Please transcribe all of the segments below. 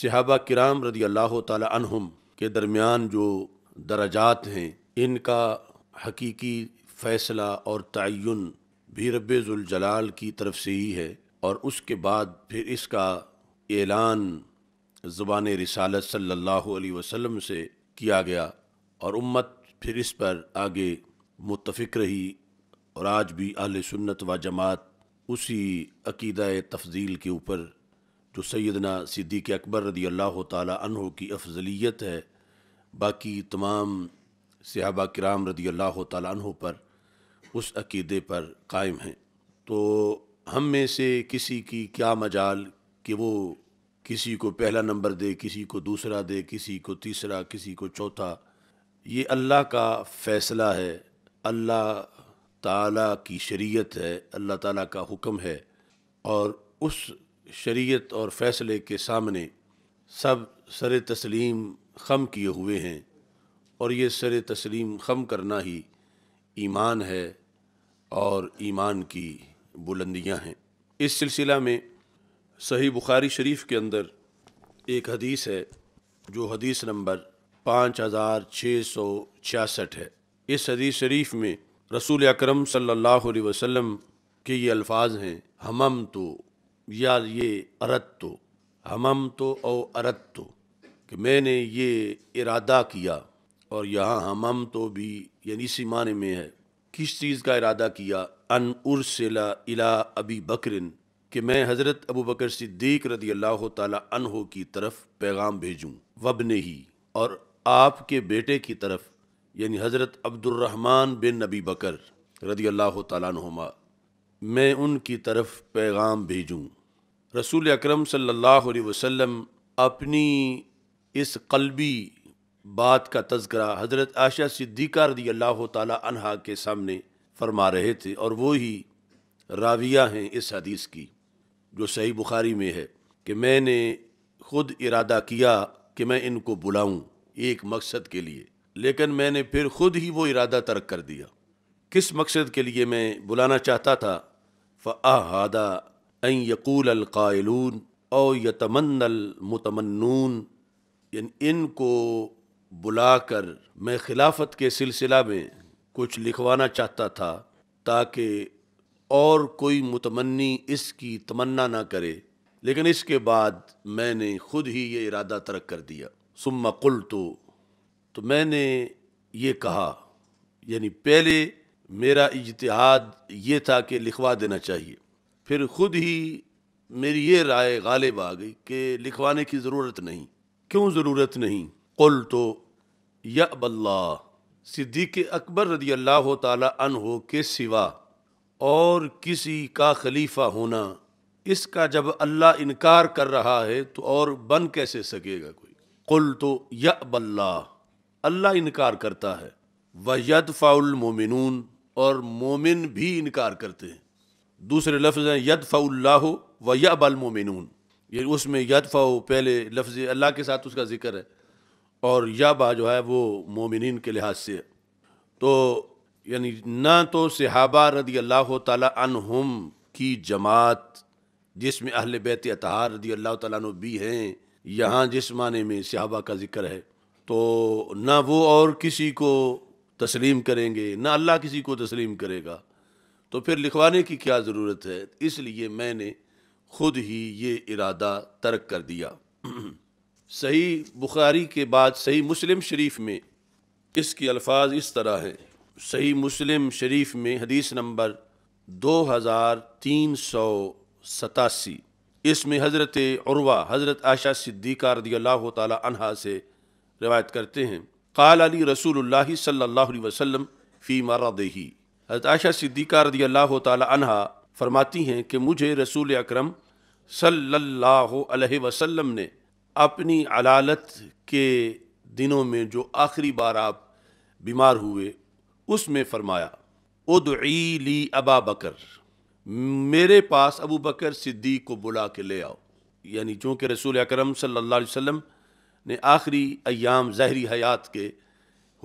सिहाबा किराम रदी अल्लाह तहम के दरमियान जो दराजात हैं इनका हकीकी फ़ैसला और तयन भी रबाल की तरफ से ही है और उसके बाद फिर इसका ऐलान ज़बान रिसालत सल्ला वसम से किया गया और उम्मत फिर इस पर आगे मुतफिक रही और आज भी अहल सुन्नत व जमात उसी अकीद तफजील के ऊपर जो तो सैदना सिद्दीक अकबर रदी अल्लाह तहों की अफजलियत है बाकी तमाम सिहबा कराम रदी अल्लाह तहों पर उस अकीदे पर कायम हैं तो हम में से किसी की क्या मजाल कि वो किसी को पहला नंबर दे किसी को दूसरा दे किसी को तीसरा किसी को चौथा ये अल्लाह का फ़ैसला है अल्लाह ताला की शरीयत है अल्लाह ताला का हुक्म है और उस शरीयत और फ़ैसले के सामने सब सर तस्लीम खम किए हुए हैं और ये सर तस्लीम खम करना ही ईमान है और ईमान की बुलंदियां हैं इस सिलसिला में सही बुखारी शरीफ के अंदर एक हदीस है जो हदीस नंबर पाँच हज़ार छः सौ छियासठ है इस हदीस शरीफ में रसूल अकरम सल्लल्लाहु अलैहि वसल्लम के ये अल्फाज हैं हमम तो या ये अरत्तो हमम तो ओ अरत्तो कि मैंने ये इरादा किया और यहाँ हमम तो भी यानी इसी माने में है किस चीज़ का इरादा किया अन उर्सला इला अबी बकरिन कि मैं हज़रत अबू बकर सिद्दीक रदी अल्लाह तहो की तरफ पैगाम भेजूँ वब ने ही और आपके बेटे की तरफ यानी हज़रत अब्दुलरहमान बिन नबी बकर रदी अल्लाह तुमा मैं उनकी तरफ पैगाम भेजूँ रसूल अक्रम सम अपनी इस कलबी बात का तस्करा हज़रत आशा सिद्दीक़ार रदी अल्लाह तहा के सामने फरमा रहे थे और वो ही राविया हैं इस हदीस की जो सही बुखारी में है कि मैंने खुद इरादा किया कि मैं इनको बुलाऊं एक मकसद के लिए लेकिन मैंने फिर खुद ही वो इरादा तर्क कर दिया किस मकसद के लिए मैं बुलाना चाहता था फ़ाहादा यकूल अलकायलून और यतमन्नल मतमनून इनको बुलाकर मैं खिलाफत के सिलसिला में कुछ लिखवाना चाहता था ताकि और कोई मुतमन्नी इसकी तमन्ना ना करे लेकिन इसके बाद मैंने खुद ही ये इरादा तरक कर दिया सुम्मा कुल तो मैंने ये कहा यानी पहले मेरा इजतहाद ये था कि लिखवा देना चाहिए फिर ख़ुद ही मेरी ये राय गालिब आ गई कि लिखवाने की ज़रूरत नहीं क्यों ज़रूरत नहीं कुल तो यबल्ला सिद्दीक अकबर रदी अल्लाह तन हो के सिवा और किसी का खलीफा होना इसका जब अल्लाह इनकार कर रहा है तो और बन कैसे सकेगा कोई कुल तो यबल्ला अल्लाह इनकार करता है व फ़ाउल और मोमिन भी इनकार करते हैं दूसरे लफ्ज़ हैं यद फ़ाह व बल मोमिन ये उसमें यद फ़ाओ पहले लफ्ज़ अल्लाह के साथ उसका ज़िक्र है और याबा जो है वो मोमिन के लिहाज से है तो यानी ना तो सहाबा रदी अल्लाह तुम की जमात जिसमें अहल बैत अतहार रदी अल्लाह तु भी हैं यहाँ जिस माने में सहाबा का ज़िक्र है तो ना वो और किसी को तस्लीम करेंगे ना अल्लाह किसी को तस्लीम करेगा तो फिर लिखवाने की क्या ज़रूरत है इसलिए मैंने खुद ही ये इरादा तर्क कर दिया सही बुखारी के बाद सही मुस्लिम शरीफ में इसके अल्फाज इस तरह हैं सही मुस्लिम शरीफ में हदीस नंबर दो हज़ार तीन सौ सतासी इसमें हज़रत हज़रत आशा सिद्दीक़ा रदी अल्लाह तला से रिवायत करते हैं काल अली रसूल सल्ला वसलम फ़ी मरा देही हजरत आयशा सिद्दीक़ा रदी अल्लाह तहा फरमाती हैं कि मुझे रसूल अक्रम सल्लल्लाहु अलैहि वसल्लम ने अपनी अलालत के दिनों में जो आखिरी बार आप बीमार हुए उसमें फरमाया उदई ली अबा बकर मेरे पास अबू बकर सिद्दीक को बुला के ले आओ यानी चूँकि रसूल अक्रम सल्ला वसम ने आखिरी अयाम जहरी हयात के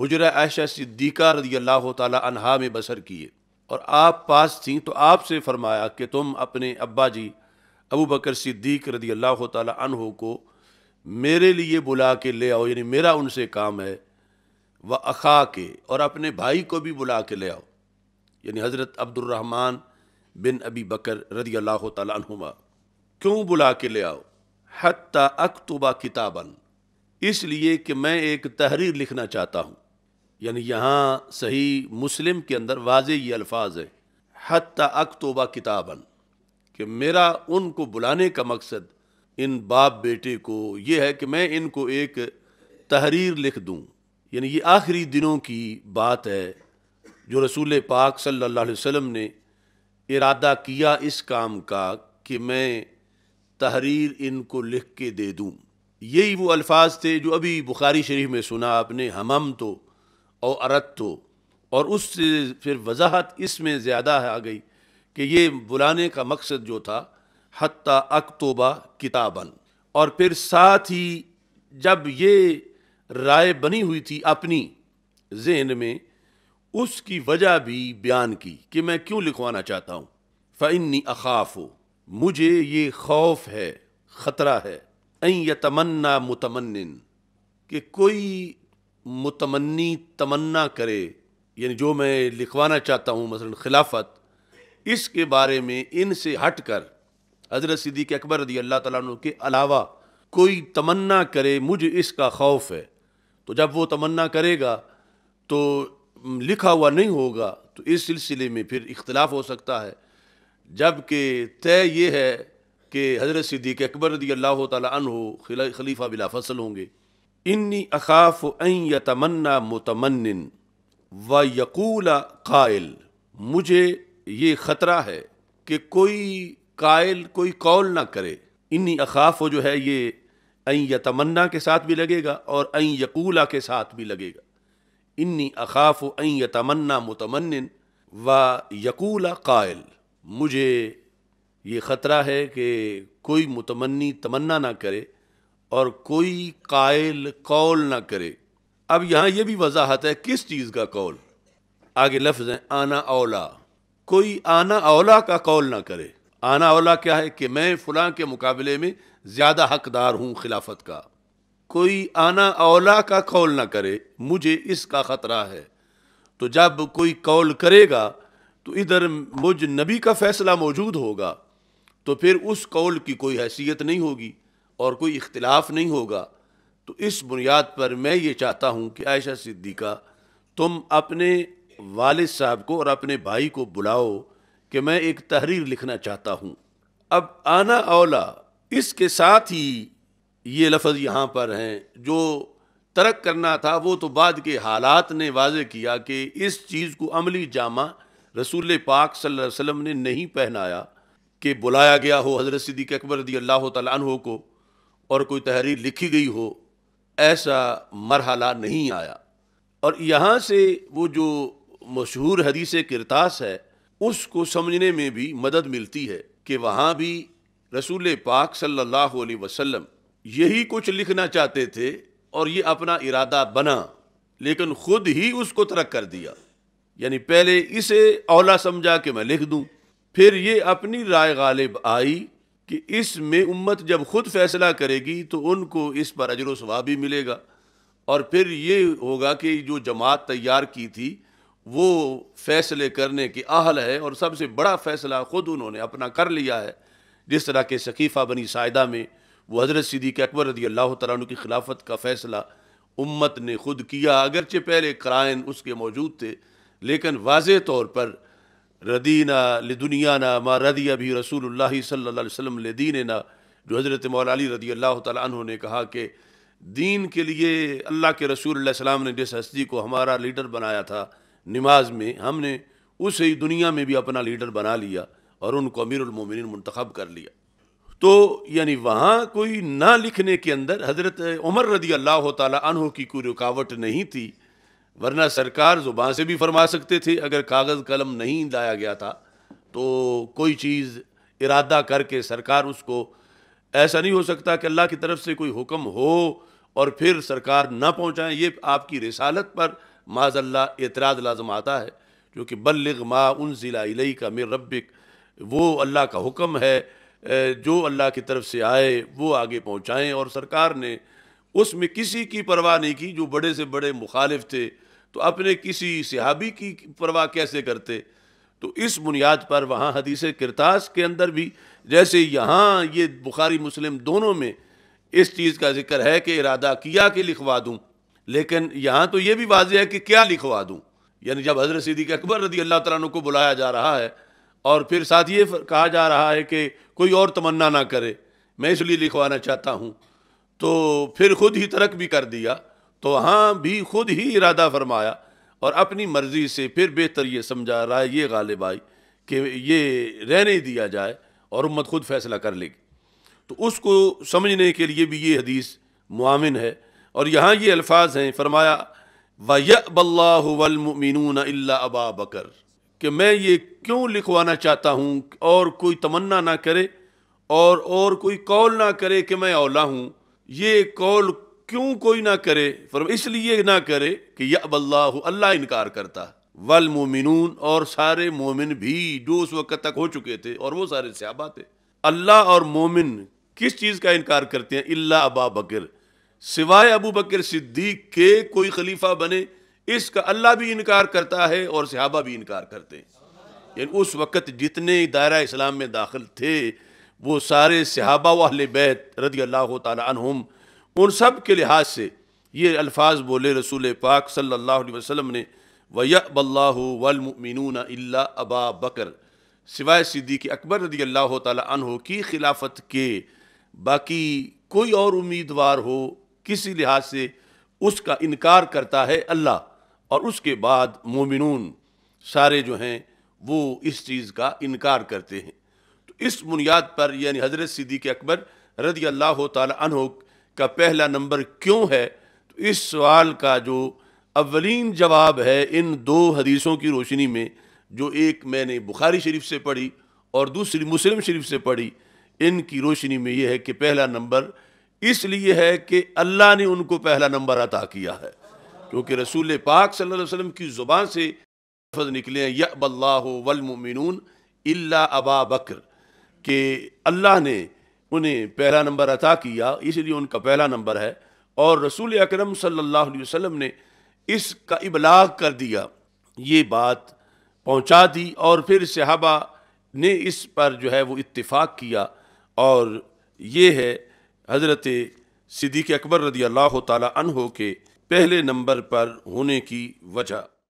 हजरा आयशा सिद्दीक़ा रदी अल्लाह तहा में बसर किए और आप पास थीं तो आपसे फरमाया कि तुम अपने अब्बा जी अबू बकर सिद्दीक रदी अल्लाह तह को मेरे लिए बुला के ले आओ यानी मेरा उनसे काम है व अखा के और अपने भाई को भी बुला के ले आओ यानी हज़रत अब्दुलरहमान बिन अबी बकर रदी अल्लाह तुमा क्यों बुला के ले आओ हती अकतुबा किताबन इसलिए कि मैं एक तहरीर लिखना चाहता हूँ यानी यहाँ सही मुस्लिम के अंदर वाज ये अल्फाज है हत अकतोबा किताबन कि मेरा उनको बुलाने का मकसद इन बाप बेटे को ये है कि मैं इनको एक तहरीर लिख दूँ यानी ये आखिरी दिनों की बात है जो रसूल पाक सल्लल्लाहु अलैहि वसल्लम ने इरादा किया इस काम का कि मैं तहरीर इनको लिख के दे दूँ यही वो अल्फाज थे जो अभी बुखारी शरीफ में सुना आपने हमम तो और अरत तो और उससे फिर वजाहत इसमें ज़्यादा आ गई कि ये बुलाने का मकसद जो था हती अकतोबा किताबन और फिर साथ ही जब ये राय बनी हुई थी अपनी जहन में उसकी वजह भी बयान की कि मैं क्यों लिखवाना चाहता हूँ फ़नी अखाफ हो मुझे ये खौफ है ख़तरा है यतमन्ना मुतमन्निन कि कोई मुतमन्नी तमन्ना करे यानी जो मैं लिखवाना चाहता हूँ मसलन खिलाफत इसके बारे में इनसे हट कर हज़रत सिद्दीक अकबर रदी अल्लाह तु के अलावा कोई तमन्ना करे मुझे इसका खौफ है तो जब वो तमन्ना करेगा तो लिखा हुआ नहीं होगा तो इस सिलसिले में फिर इख्तलाफ हो सकता है जबकि तय ये है कि हज़रत सिद्दीक अकबर रदी अल्लाह तन खलीफा बिला फसल होंगे इन्नी अखाफ अन यतमन्ना मुतमन्न व यकूल कायल मुझे ये ख़तरा है कि कोई कायल कोई कौल ना करे इन्नी अखाफ जो है ये अन यतमन्ना के साथ भी लगेगा और अन यकूला के साथ भी लगेगा इन्नी अखाफ अन यतमन्ना मुतमन्न व यकूल कायल मुझे ये ख़तरा है कि कोई मुतमनी तमन्ना ना करे और कोई कायल कौल ना करे अब यहाँ यह भी वजाहत है किस चीज़ का कौल आगे लफ्ज़ हैं आना औला कोई आना औला का कौल ना करे आना औला क्या है कि मैं फ़लाँ के मुकाबले में ज़्यादा हकदार हूँ खिलाफत का कोई आना औला का कौल ना करे मुझे इसका ख़तरा है तो जब कोई कौल करेगा तो इधर मुझ नबी का फ़ैसला मौजूद होगा तो फिर उस कौल की कोई हैसियत नहीं होगी और कोई इख्तलाफ नहीं होगा तो इस बुनियाद पर मैं ये चाहता हूँ कि आयशा सिद्दीका तुम अपने वाल साहब को और अपने भाई को बुलाओ कि मैं एक तहरीर लिखना चाहता हूँ अब आना औला इसके साथ ही ये लफज यहाँ पर हैं जो तरक करना था वो तो बाद के हालात ने वाज किया कि इस चीज़ को अमली जामा रसूल पाक सल्लल्लाहु अलैहि वसल्लम ने नहीं पहनाया कि बुलाया गया हो हज़रत सिद्दीक अकबर रदी अल्लाह तु को और कोई तहरीर लिखी गई हो ऐसा मरहला नहीं आया और यहाँ से वो जो मशहूर हदीस किरतास है उसको समझने में भी मदद मिलती है कि वहाँ भी रसूल पाक सल्लल्लाहु अलैहि वसल्लम यही कुछ लिखना चाहते थे और ये अपना इरादा बना लेकिन ख़ुद ही उसको तरक कर दिया यानी पहले इसे औला समझा कि मैं लिख दूँ फिर ये अपनी राय गालिब आई कि इसमें उम्मत जब खुद फैसला करेगी तो उनको इस पर अजर सवाब भी मिलेगा और फिर ये होगा कि जो जमात तैयार की थी वो फैसले करने के अहल है और सबसे बड़ा फैसला ख़ुद उन्होंने अपना कर लिया है जिस तरह के शकीफा बनी सायदा में वो हज़रत सिद्दीक अकबर रदी अल्लाह तु की खिलाफत का फ़ैसला उम्मत ने खुद किया अगरचे पहले क्राइन उसके मौजूद थे लेकिन वाज तौर पर रदीना लदुनियाना मा रदी अभी रसूल सल्ला वसम ना जो हज़रत मौलाली रदी अल्लाह तु ने कहा कि दीन के लिए अल्लाह के रसूल सलाम ने जिस हस्ती को हमारा लीडर बनाया था नमाज में हमने उस ही दुनिया में भी अपना लीडर बना लिया और उनको अमीरमिन मंतखब कर लिया तो यानी वहाँ कोई ना लिखने के अंदर हज़रत उमर रदी अल्लाह तु की कोई रुकावट नहीं थी वरना सरकार ज़ुबान से भी फरमा सकते थे अगर कागज़ कलम नहीं लाया गया था तो कोई चीज़ इरादा करके सरकार उसको ऐसा नहीं हो सकता कि अल्लाह की तरफ से कोई हुक्म हो और फिर सरकार ना पहुँचाएँ ये आपकी रसालत पर माजल्ला एतराज़ लाजम आता है क्योंकि बल्लग मा उन ज़िला का मेर रबिक वो अल्लाह का हुक्म है जो अल्लाह की तरफ से आए वो आगे पहुँचाएँ और सरकार ने उसमें किसी की परवाह नहीं की जो बड़े से बड़े मुखालिफ थे तो अपने किसी सिहाबी की परवाह कैसे करते तो इस बुनियाद पर वहाँ हदीस किरतास के अंदर भी जैसे यहाँ ये बुखारी मुस्लिम दोनों में इस चीज़ का जिक्र है कि इरादा किया कि लिखवा दूँ लेकिन यहाँ तो ये भी वाज है कि क्या लिखवा दूँ यानी जब हजरत सिद्दीक अकबर रदी अल्लाह तु को बुलाया जा रहा है और फिर साथ ये कहा जा रहा है कि कोई और तमन्ना ना करे मैं इसलिए लिखवाना चाहता हूँ तो फिर खुद ही तरक भी कर दिया तो वहाँ भी खुद ही इरादा फरमाया और अपनी मर्ज़ी से फिर बेहतर ये समझा रहा है ये गालिब आई कि ये रहने दिया जाए और उम्मत खुद फैसला कर लेगी तो उसको समझने के लिए भी ये हदीस मुआमिन है और यहाँ ये अल्फाज हैं फरमाया वल्लामिन अबा बकर कि मैं ये क्यों लिखवाना चाहता हूँ और कोई तमन्ना ना करे और और कोई कौल ना करे कि मैं औला हूँ ये कौल क्यों कोई ना करे फरम इसलिए ना करे कि यह अल्लाह इनकार करता वल मोमिन और सारे मोमिन भी जो उस वक्त तक हो चुके थे और वो सारे सहाबा थे अल्लाह और मोमिन किस चीज़ का इनकार करते हैं अल्ला अबा बकर सिवाय अबू बकर सिद्दीक के कोई खलीफा बने इसका अल्लाह भी इनकार करता है और सहाबा भी इनकार करते हैं यानी उस वक़्त जितने दायरा इस्लाम में दाखिल थे वो सारे सहाबा वाहल बैत रदी अल्लाह तुम उन सब के लिहाज से ये अल्फाज बोले रसूल पाक सल्लल्लाहु अलैहि वसल्लम ने वयबल्ला वलमिन अबा बकर सिवाय सिद्दीक अकबर रदी अल्लाह तहो की खिलाफत के बाकी कोई और उम्मीदवार हो किसी लिहाज से उसका इनकार करता है अल्लाह और उसके बाद मोमिनून सारे जो हैं वो इस चीज़ का इनकार करते हैं तो इस बुनियाद पर यानी हज़रत सिद्दीक अकबर रदी अल्लाह तहों का पहला नंबर क्यों है तो इस सवाल का जो अवलिन जवाब है इन दो हदीसों की रोशनी में जो एक मैंने बुखारी शरीफ से पढ़ी और दूसरी मुस्लिम शरीफ से पढ़ी इनकी रोशनी में यह है कि पहला नंबर इसलिए है कि अल्लाह ने उनको पहला नंबर अता किया है क्योंकि रसूल पाक सल्लल्लाहु अलैहि वसल्लम की ज़ुबान से लफ्ज़ निकले हैं यबल्ला वलमिन अबा बकर के अल्लाह ने उन्हें पहला नंबर अता किया इसलिए उनका पहला नंबर है और रसूल अकरम सल्लल्लाहु अलैहि वसल्लम ने इसका इबलाग कर दिया ये बात पहुंचा दी और फिर सहाबा ने इस पर जो है वो इत्तेफाक किया और ये है हज़रत सिद्दीक़ अकबर रदी अल्लाह ताली के पहले नंबर पर होने की वजह